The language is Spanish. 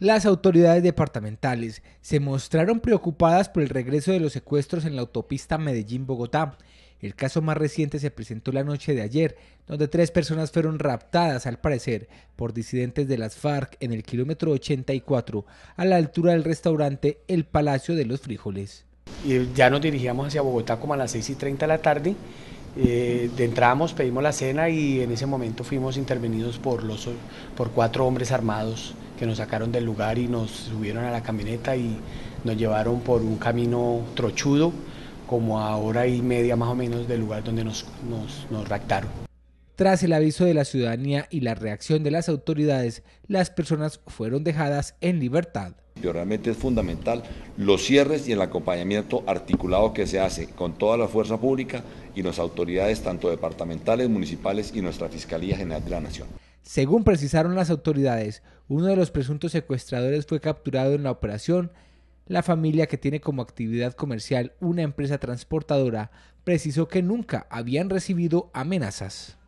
Las autoridades departamentales se mostraron preocupadas por el regreso de los secuestros en la autopista Medellín-Bogotá. El caso más reciente se presentó la noche de ayer, donde tres personas fueron raptadas, al parecer, por disidentes de las FARC en el kilómetro 84, a la altura del restaurante El Palacio de los Frijoles. ya nos dirigíamos hacia Bogotá como a las 6 y 30 de la tarde. Eh, entramos, pedimos la cena y en ese momento fuimos intervenidos por, los, por cuatro hombres armados nos sacaron del lugar y nos subieron a la camioneta y nos llevaron por un camino trochudo, como a hora y media más o menos del lugar donde nos, nos, raptaron. Tras el aviso de la ciudadanía y la reacción de las autoridades, las personas fueron dejadas en libertad. Realmente es fundamental los cierres y el acompañamiento articulado que se hace con toda la fuerza pública y las autoridades, tanto departamentales, municipales y nuestra Fiscalía General de la Nación. Según precisaron las autoridades, uno de los presuntos secuestradores fue capturado en la operación. La familia que tiene como actividad comercial una empresa transportadora precisó que nunca habían recibido amenazas.